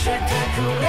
spectacular.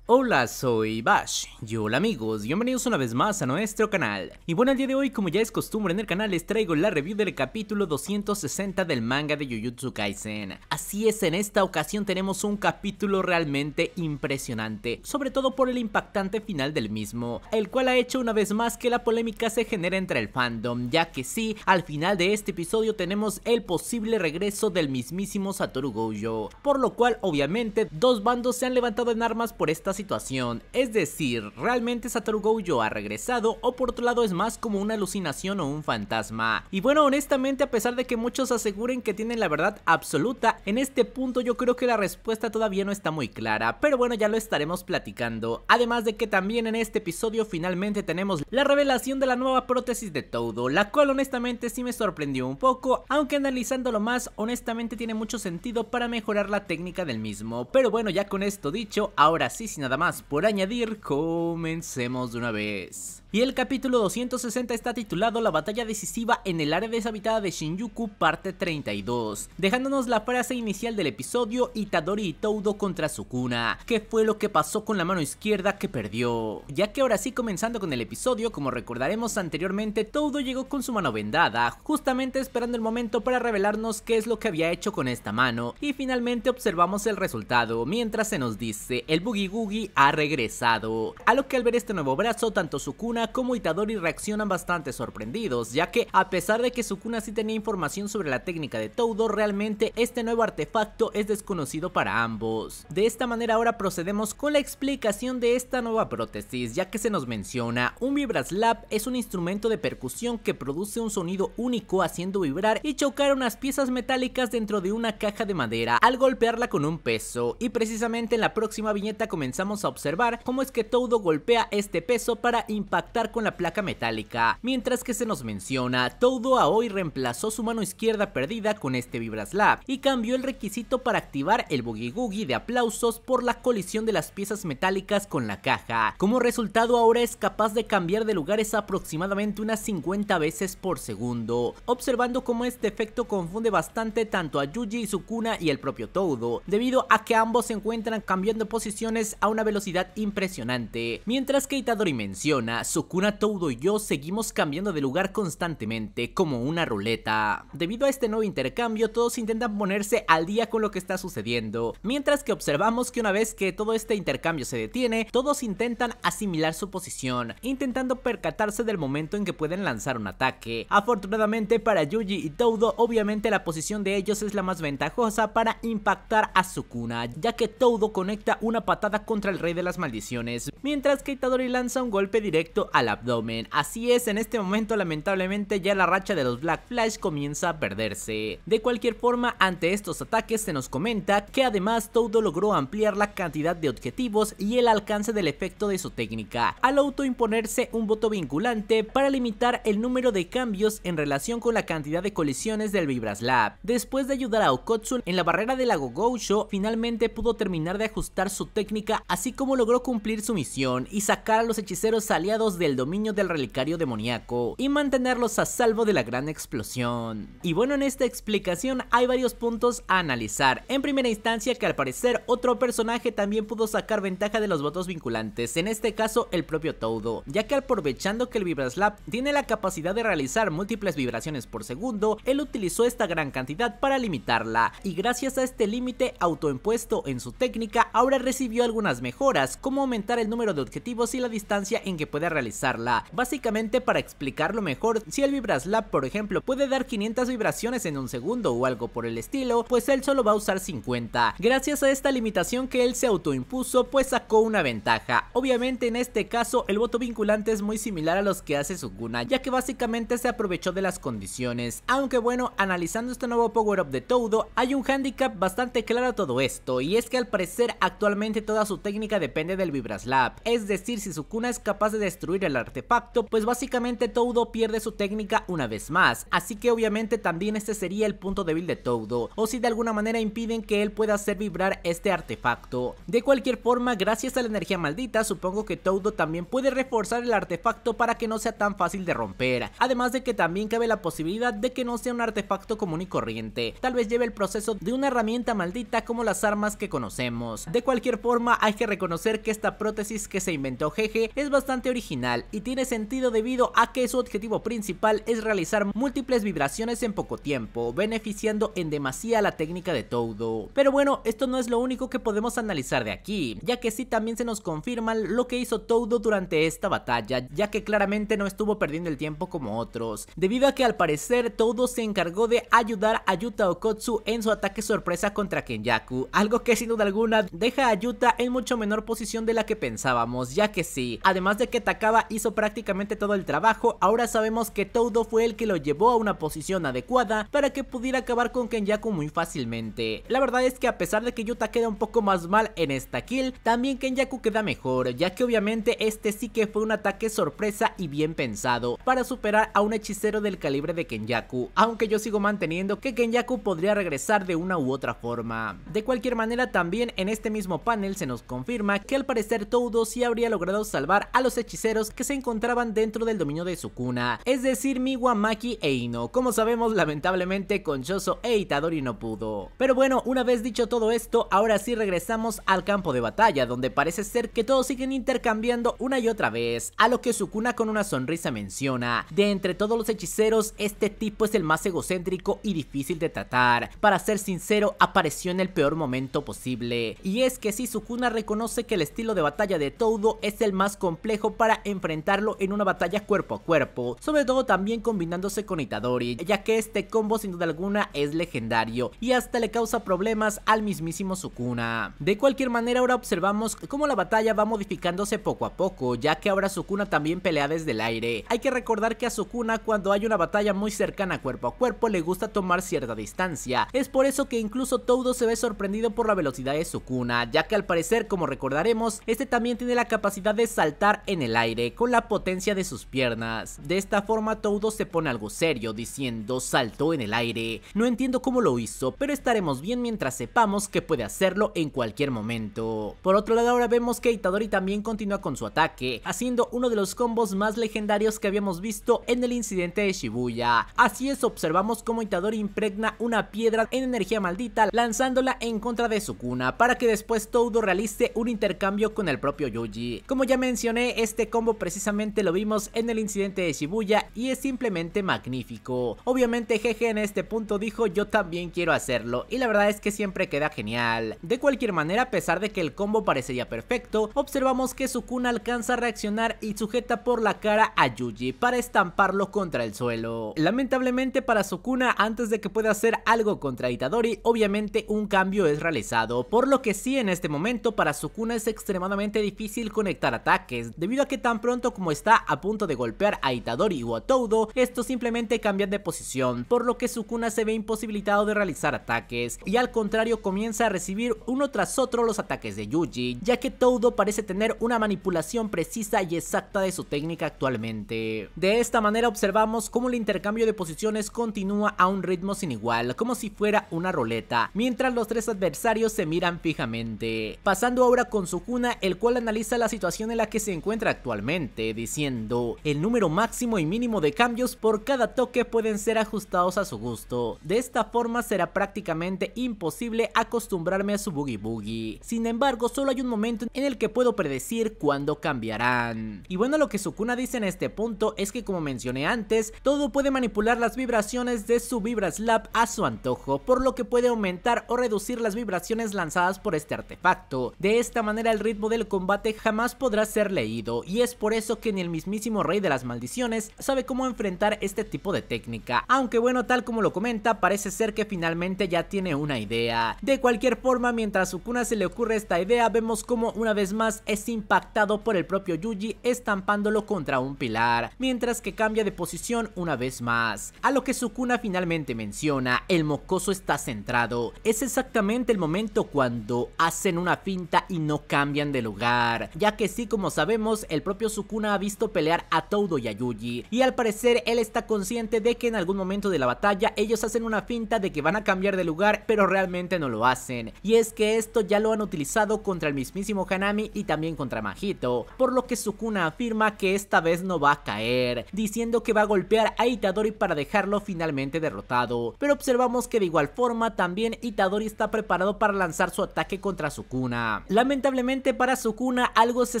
Hola, soy Bash. Y hola amigos, bienvenidos una vez más a nuestro canal. Y bueno, el día de hoy, como ya es costumbre en el canal, les traigo la review del capítulo 260 del manga de Jujutsu Kaisen. Así es, en esta ocasión tenemos un capítulo realmente impresionante, sobre todo por el impactante final del mismo, el cual ha hecho una vez más que la polémica se genere entre el fandom, ya que sí, al final de este episodio tenemos el posible regreso del mismísimo Satoru Gojo, por lo cual obviamente dos bandos se han levantado en armas por estas situación, es decir, realmente Satoru Gojo ha regresado o por otro lado es más como una alucinación o un fantasma. Y bueno, honestamente a pesar de que muchos aseguren que tienen la verdad absoluta, en este punto yo creo que la respuesta todavía no está muy clara, pero bueno ya lo estaremos platicando. Además de que también en este episodio finalmente tenemos la revelación de la nueva prótesis de Todo, la cual honestamente sí me sorprendió un poco, aunque analizándolo más honestamente tiene mucho sentido para mejorar la técnica del mismo. Pero bueno ya con esto dicho, ahora sí sin nada más por añadir, comencemos de una vez. Y el capítulo 260 está titulado La batalla decisiva en el área deshabitada de Shinjuku parte 32, dejándonos la frase inicial del episodio Itadori y Toudo contra Sukuna, que fue lo que pasó con la mano izquierda que perdió. Ya que ahora sí comenzando con el episodio, como recordaremos anteriormente, Toudo llegó con su mano vendada, justamente esperando el momento para revelarnos qué es lo que había hecho con esta mano, y finalmente observamos el resultado, mientras se nos dice, el Boogie Googie ha regresado. A lo que al ver este nuevo brazo, tanto Sukuna como Itadori reaccionan bastante sorprendidos, ya que a pesar de que Sukuna sí tenía información sobre la técnica de Toudo, realmente este nuevo artefacto es desconocido para ambos. De esta manera ahora procedemos con la explicación de esta nueva prótesis, ya que se nos menciona, un Vibraslap es un instrumento de percusión que produce un sonido único haciendo vibrar y chocar unas piezas metálicas dentro de una caja de madera al golpearla con un peso. Y precisamente en la próxima viñeta comenzamos vamos a observar cómo es que Todo golpea este peso para impactar con la placa metálica, mientras que se nos menciona, Todo a hoy reemplazó su mano izquierda perdida con este Vibraslab y cambió el requisito para activar el Boogie Googie de aplausos por la colisión de las piezas metálicas con la caja. Como resultado ahora es capaz de cambiar de lugares aproximadamente unas 50 veces por segundo, observando cómo este efecto confunde bastante tanto a Yuji, Sukuna y el propio Todo, debido a que ambos se encuentran cambiando posiciones a un una velocidad impresionante. Mientras que Itadori menciona, Sukuna, Todo y yo seguimos cambiando de lugar constantemente como una ruleta. Debido a este nuevo intercambio, todos intentan ponerse al día con lo que está sucediendo, mientras que observamos que una vez que todo este intercambio se detiene, todos intentan asimilar su posición, intentando percatarse del momento en que pueden lanzar un ataque. Afortunadamente para Yuji y Todo, obviamente la posición de ellos es la más ventajosa para impactar a Sukuna, ya que Todo conecta una patada con contra el rey de las maldiciones, mientras que Itadori lanza un golpe directo al abdomen. Así es, en este momento lamentablemente ya la racha de los Black Flash comienza a perderse. De cualquier forma, ante estos ataques se nos comenta que además Todo logró ampliar la cantidad de objetivos y el alcance del efecto de su técnica, al autoimponerse un voto vinculante para limitar el número de cambios en relación con la cantidad de colisiones del Vibraslab. Después de ayudar a Okotsun en la barrera del lago Gousho, finalmente pudo terminar de ajustar su técnica así como logró cumplir su misión y sacar a los hechiceros aliados del dominio del relicario demoníaco y mantenerlos a salvo de la gran explosión. Y bueno, en esta explicación hay varios puntos a analizar. En primera instancia que al parecer otro personaje también pudo sacar ventaja de los votos vinculantes, en este caso el propio Toudo, ya que aprovechando que el Vibraslap tiene la capacidad de realizar múltiples vibraciones por segundo, él utilizó esta gran cantidad para limitarla y gracias a este límite autoimpuesto en su técnica ahora recibió algunas mejoras, como aumentar el número de objetivos y la distancia en que pueda realizarla. Básicamente para explicarlo mejor, si el Vibraslap por ejemplo puede dar 500 vibraciones en un segundo o algo por el estilo, pues él solo va a usar 50. Gracias a esta limitación que él se autoimpuso, pues sacó una ventaja. Obviamente en este caso el voto vinculante es muy similar a los que hace Sukuna, ya que básicamente se aprovechó de las condiciones. Aunque bueno, analizando este nuevo power-up de Todo, hay un handicap bastante claro a todo esto, y es que al parecer actualmente toda su técnica depende del Vibraslap, es decir, si su cuna es capaz de destruir el artefacto, pues básicamente Todo pierde su técnica una vez más, así que obviamente también este sería el punto débil de Todo, o si de alguna manera impiden que él pueda hacer vibrar este artefacto. De cualquier forma, gracias a la energía maldita, supongo que Todo también puede reforzar el artefacto para que no sea tan fácil de romper, además de que también cabe la posibilidad de que no sea un artefacto común y corriente, tal vez lleve el proceso de una herramienta maldita como las armas que conocemos. De cualquier forma, hay que reconocer que esta prótesis que se inventó Jeje es bastante original y tiene sentido debido a que su objetivo principal es realizar múltiples vibraciones en poco tiempo, beneficiando en demasía la técnica de Todo. Pero bueno, esto no es lo único que podemos analizar de aquí, ya que sí también se nos confirman lo que hizo Todo durante esta batalla, ya que claramente no estuvo perdiendo el tiempo como otros, debido a que al parecer Todo se encargó de ayudar a Yuta Okotsu en su ataque sorpresa contra Kenyaku, algo que sin duda alguna deja a Yuta en mucho menor posición de la que pensábamos, ya que sí, además de que Takaba hizo prácticamente todo el trabajo, ahora sabemos que Todo fue el que lo llevó a una posición adecuada para que pudiera acabar con Kenyaku muy fácilmente. La verdad es que a pesar de que Yuta queda un poco más mal en esta kill, también Kenyaku queda mejor, ya que obviamente este sí que fue un ataque sorpresa y bien pensado, para superar a un hechicero del calibre de Kenyaku, aunque yo sigo manteniendo que Kenyaku podría regresar de una u otra forma. De cualquier manera también en este mismo panel se nos confirma que al parecer Todo sí habría logrado salvar a los hechiceros que se encontraban dentro del dominio de Sukuna es decir Miwa, Maki e Ino, como sabemos lamentablemente con Choso e Itadori no pudo. Pero bueno, una vez dicho todo esto, ahora sí regresamos al campo de batalla, donde parece ser que todos siguen intercambiando una y otra vez, a lo que Sukuna con una sonrisa menciona, de entre todos los hechiceros, este tipo es el más egocéntrico y difícil de tratar, para ser sincero apareció en el peor momento posible, y es que si Sukuna conoce que el estilo de batalla de Todo es el más complejo para enfrentarlo en una batalla cuerpo a cuerpo, sobre todo también combinándose con Itadori, ya que este combo sin duda alguna es legendario y hasta le causa problemas al mismísimo Sukuna. De cualquier manera ahora observamos cómo la batalla va modificándose poco a poco, ya que ahora Sukuna también pelea desde el aire. Hay que recordar que a Sukuna cuando hay una batalla muy cercana cuerpo a cuerpo le gusta tomar cierta distancia, es por eso que incluso Todo se ve sorprendido por la velocidad de Sukuna, ya que al parecer como recordaremos, este también tiene la capacidad de saltar en el aire con la potencia de sus piernas. De esta forma Todo se pone algo serio diciendo saltó en el aire. No entiendo cómo lo hizo, pero estaremos bien mientras sepamos que puede hacerlo en cualquier momento. Por otro lado ahora vemos que Itadori también continúa con su ataque, haciendo uno de los combos más legendarios que habíamos visto en el incidente de Shibuya. Así es, observamos cómo Itadori impregna una piedra en energía maldita lanzándola en contra de su cuna para que después Todo realice un intercambio con el propio Yuji. Como ya mencioné, este combo precisamente lo vimos en el incidente de Shibuya y es simplemente magnífico. Obviamente Jeje en este punto dijo yo también quiero hacerlo y la verdad es que siempre queda genial. De cualquier manera, a pesar de que el combo parecería perfecto, observamos que Sukuna alcanza a reaccionar y sujeta por la cara a Yuji para estamparlo contra el suelo. Lamentablemente para Sukuna, antes de que pueda hacer algo contra Itadori, obviamente un cambio es realizado, por lo que sí en este momento para para Sukuna es extremadamente difícil conectar ataques, debido a que tan pronto como está a punto de golpear a Itadori o a Toudo, estos simplemente cambian de posición, por lo que Sukuna se ve imposibilitado de realizar ataques, y al contrario comienza a recibir uno tras otro los ataques de Yuji, ya que Toudo parece tener una manipulación precisa y exacta de su técnica actualmente. De esta manera observamos cómo el intercambio de posiciones continúa a un ritmo sin igual, como si fuera una roleta, mientras los tres adversarios se miran fijamente. Pasando Ahora con Sukuna, el cual analiza la situación en la que se encuentra actualmente, diciendo el número máximo y mínimo de cambios por cada toque pueden ser ajustados a su gusto. De esta forma será prácticamente imposible acostumbrarme a su Boogie Boogie. Sin embargo, solo hay un momento en el que puedo predecir cuándo cambiarán. Y bueno, lo que Sukuna dice en este punto es que como mencioné antes, todo puede manipular las vibraciones de su Vibra Vibraslap a su antojo, por lo que puede aumentar o reducir las vibraciones lanzadas por este artefacto. De esta manera el ritmo del combate jamás podrá ser leído y es por eso que ni el mismísimo rey de las maldiciones sabe cómo enfrentar este tipo de técnica, aunque bueno tal como lo comenta parece ser que finalmente ya tiene una idea. De cualquier forma mientras a Sukuna se le ocurre esta idea vemos como una vez más es impactado por el propio Yuji estampándolo contra un pilar, mientras que cambia de posición una vez más. A lo que Sukuna finalmente menciona, el mocoso está centrado. Es exactamente el momento cuando hacen una finta y no cambian de lugar, ya que sí, como sabemos, el propio Sukuna ha visto pelear a Todo y a Yuji, y al parecer él está consciente de que en algún momento de la batalla ellos hacen una finta de que van a cambiar de lugar, pero realmente no lo hacen, y es que esto ya lo han utilizado contra el mismísimo Hanami y también contra Majito, por lo que Sukuna afirma que esta vez no va a caer, diciendo que va a golpear a Itadori para dejarlo finalmente derrotado, pero observamos que de igual forma también Itadori está preparado para lanzar su ataque contra Sukuna. Lamentablemente para Sukuna algo se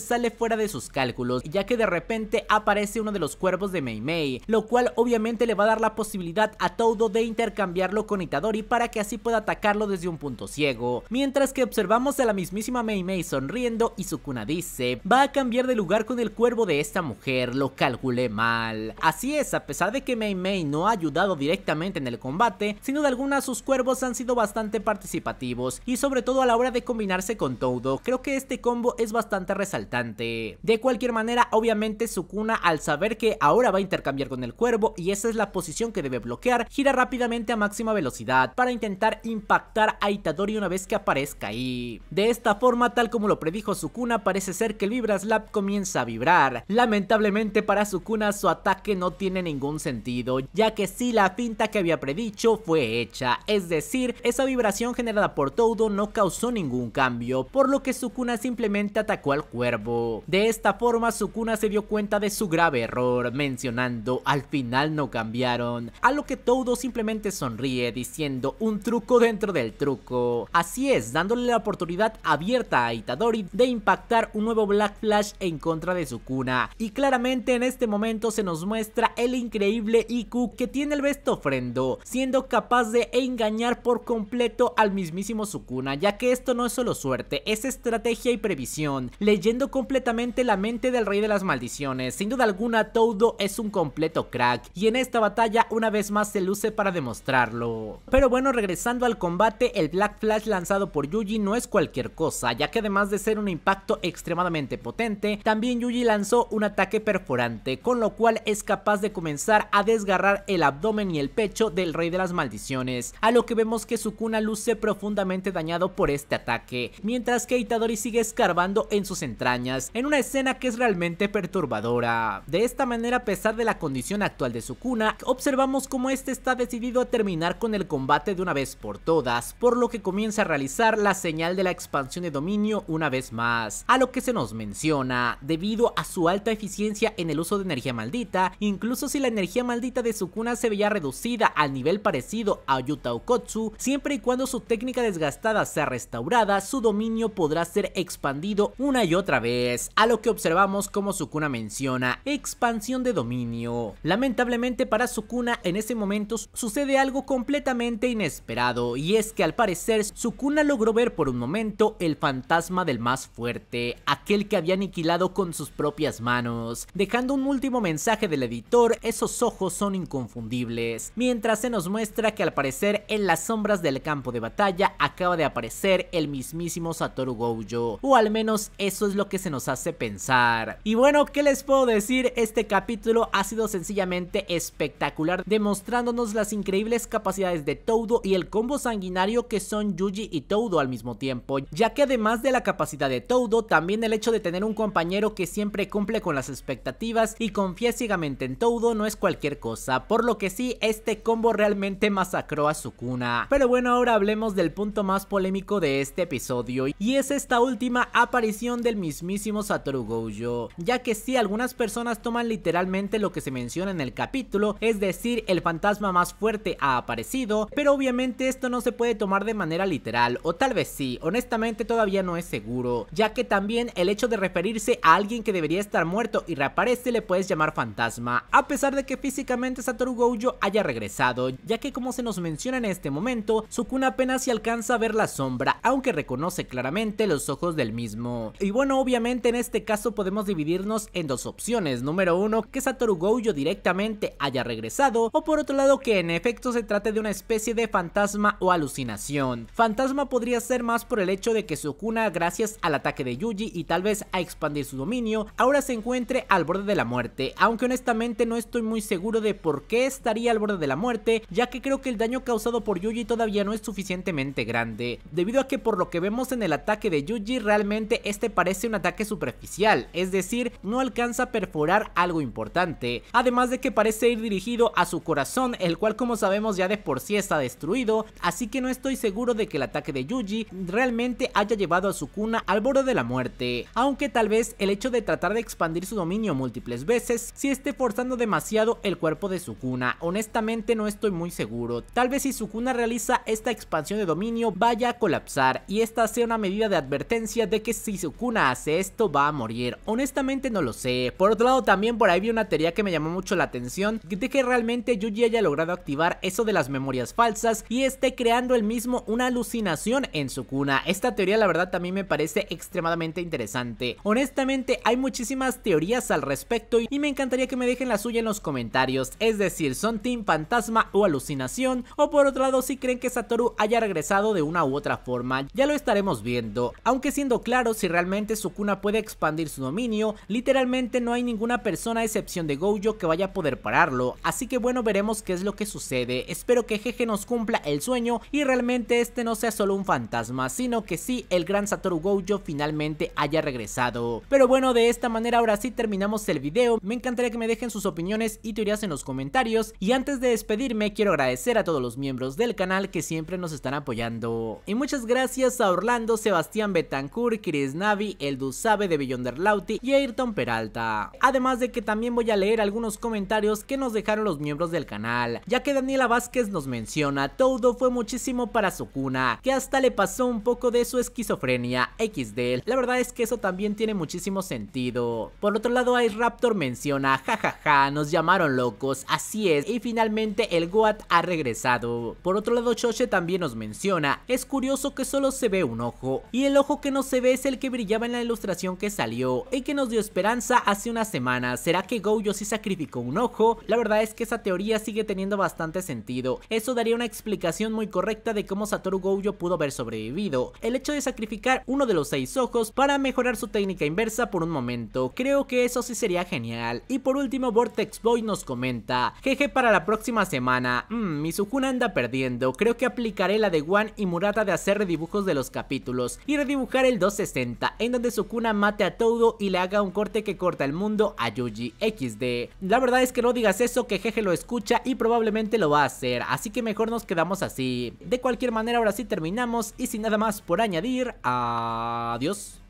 sale fuera de sus cálculos, ya que de repente aparece uno de los cuervos de Mei Mei, lo cual obviamente le va a dar la posibilidad a Todo de intercambiarlo con Itadori para que así pueda atacarlo desde un punto ciego. Mientras que observamos a la mismísima Mei Mei sonriendo y Sukuna dice, va a cambiar de lugar con el cuervo de esta mujer, lo calculé mal. Así es, a pesar de que Mei Mei no ha ayudado directamente en el combate, sino de alguna sus cuervos han sido bastante participativos y sobre todo a la hora de combinarse con todo Creo que este combo es bastante resaltante. De cualquier manera, obviamente Sukuna al saber que ahora va a intercambiar con el cuervo y esa es la posición que debe bloquear, gira rápidamente a máxima velocidad para intentar impactar a Itadori una vez que aparezca ahí. De esta forma, tal como lo predijo Sukuna, parece ser que el Vibraslap comienza a vibrar. Lamentablemente para Sukuna su ataque no tiene ningún sentido, ya que si sí, la pinta que había predicho fue hecha, es decir, esa vibración generada por Todo no causó ningún cambio, por lo que Sukuna simplemente atacó al cuervo. De esta forma Sukuna se dio cuenta de su grave error, mencionando al final no cambiaron, a lo que Todo simplemente sonríe diciendo un truco dentro del truco. Así es, dándole la oportunidad abierta a Itadori de impactar un nuevo Black Flash en contra de Sukuna. Y claramente en este momento se nos muestra el increíble Iku que tiene el besto ofrendo, siendo capaz de engañar por completo al mismísimo Sukuna, ya que esto no es solo suerte, es estrategia y previsión, leyendo completamente la mente del rey de las maldiciones. Sin duda alguna, Todo es un completo crack y en esta batalla una vez más se luce para demostrarlo. Pero bueno, regresando al combate, el Black Flash lanzado por Yuji no es cualquier cosa, ya que además de ser un impacto extremadamente potente, también Yuji lanzó un ataque perforante, con lo cual es capaz de comenzar a desgarrar el abdomen y el pecho del rey de las maldiciones, a lo que vemos que Sukuna luce profundamente dañado por este ataque, mientras que Itadori sigue escarbando en sus entrañas, en una escena que es realmente perturbadora. De esta manera, a pesar de la condición actual de Sukuna, observamos cómo este está decidido a terminar con el combate de una vez por todas, por lo que comienza a realizar la señal de la expansión de dominio una vez más, a lo que se nos menciona, debido a su alta eficiencia en el uso de energía maldita, incluso si la energía maldita de Sukuna se veía reducida al nivel parecido a Yuta Okotsu, siempre y cuando su técnica desgastada sea restaurada, su dominio podrá ser expandido una y otra vez, a lo que observamos como Sukuna menciona, expansión de dominio. Lamentablemente para Sukuna en ese momento sucede algo completamente inesperado y es que al parecer Sukuna logró ver por un momento el fantasma del más fuerte, aquel que había aniquilado con sus propias manos, dejando un último mensaje del editor, esos ojos son inconfundibles, mientras se nos muestra que al parecer en las sombras del campo de batalla acaba de aparecer el mismísimo Saturno o al menos eso es lo que se nos hace pensar. Y bueno, ¿qué les puedo decir? Este capítulo ha sido sencillamente espectacular, demostrándonos las increíbles capacidades de Todo y el combo sanguinario que son Yuji y Todo al mismo tiempo, ya que además de la capacidad de Todo también el hecho de tener un compañero que siempre cumple con las expectativas y confía ciegamente en Todo no es cualquier cosa, por lo que sí, este combo realmente masacró a Sukuna. Pero bueno, ahora hablemos del punto más polémico de este episodio, y y es esta última aparición del mismísimo Satoru Gojo, ya que si algunas personas toman literalmente lo que se menciona en el capítulo, es decir, el fantasma más fuerte ha aparecido, pero obviamente esto no se puede tomar de manera literal, o tal vez sí, honestamente todavía no es seguro, ya que también el hecho de referirse a alguien que debería estar muerto y reaparece le puedes llamar fantasma, a pesar de que físicamente Satoru Gojo haya regresado, ya que como se nos menciona en este momento, Sukuna apenas se alcanza a ver la sombra, aunque reconoce claramente los ojos del mismo. Y bueno, obviamente en este caso podemos dividirnos en dos opciones. Número uno, que Satoru Gojo directamente haya regresado, o por otro lado que en efecto se trate de una especie de fantasma o alucinación. Fantasma podría ser más por el hecho de que Sukuna, gracias al ataque de Yuji y tal vez a expandir su dominio, ahora se encuentre al borde de la muerte, aunque honestamente no estoy muy seguro de por qué estaría al borde de la muerte, ya que creo que el daño causado por Yuji todavía no es suficientemente grande, debido a que por lo que vemos en el ataque ataque de Yuji realmente este parece un ataque superficial, es decir, no alcanza a perforar algo importante, además de que parece ir dirigido a su corazón, el cual como sabemos ya de por sí está destruido, así que no estoy seguro de que el ataque de Yuji realmente haya llevado a Sukuna al borde de la muerte, aunque tal vez el hecho de tratar de expandir su dominio múltiples veces si esté forzando demasiado el cuerpo de Sukuna, honestamente no estoy muy seguro, tal vez si Sukuna realiza esta expansión de dominio vaya a colapsar y esta sea una medida de advertencia de que si Sukuna hace esto va a morir. Honestamente no lo sé. Por otro lado también por ahí vi una teoría que me llamó mucho la atención de que realmente Yuji haya logrado activar eso de las memorias falsas y esté creando el mismo una alucinación en Sukuna. Esta teoría la verdad también me parece extremadamente interesante. Honestamente hay muchísimas teorías al respecto y me encantaría que me dejen la suya en los comentarios. Es decir, son team fantasma o alucinación o por otro lado si creen que Satoru haya regresado de una u otra forma. Ya lo estaremos viendo. Aunque siendo claro, si realmente Sukuna puede expandir su dominio, literalmente no hay ninguna persona a excepción de Gojo que vaya a poder pararlo, así que bueno veremos qué es lo que sucede, espero que Jeje nos cumpla el sueño y realmente este no sea solo un fantasma, sino que sí el gran Satoru Gojo finalmente haya regresado. Pero bueno, de esta manera ahora sí terminamos el video, me encantaría que me dejen sus opiniones y teorías en los comentarios y antes de despedirme quiero agradecer a todos los miembros del canal que siempre nos están apoyando. Y muchas gracias a Orlando Sebastián Betancourt, Chris Navi, El Sabe de Lauti y Ayrton Peralta. Además de que también voy a leer algunos comentarios que nos dejaron los miembros del canal, ya que Daniela Vázquez nos menciona, todo fue muchísimo para su cuna, que hasta le pasó un poco de su esquizofrenia, XD. La verdad es que eso también tiene muchísimo sentido. Por otro lado, Ice Raptor menciona, jajaja, ja, ja, nos llamaron locos, así es, y finalmente el Goat ha regresado. Por otro lado, Choche también nos menciona, es curioso que solo se ve un ojo, y el ojo que no se ve es el que brillaba en la ilustración que salió y que nos dio esperanza hace unas semanas. ¿Será que Gojo sí sacrificó un ojo? La verdad es que esa teoría sigue teniendo bastante sentido. Eso daría una explicación muy correcta de cómo Satoru Gojo pudo haber sobrevivido. El hecho de sacrificar uno de los seis ojos para mejorar su técnica inversa por un momento. Creo que eso sí sería genial. Y por último Vortex Boy nos comenta. Jeje para la próxima semana. Mmm, Mizukuna anda perdiendo. Creo que aplicaré la de Wan y Murata de hacer redibujos de los capítulos y redibujar el 260 en donde Sukuna mate a Todo y le haga un corte que corta el mundo a Yuji XD. La verdad es que no digas eso que Jeje lo escucha y probablemente lo va a hacer, así que mejor nos quedamos así. De cualquier manera ahora sí terminamos y sin nada más por añadir, adiós.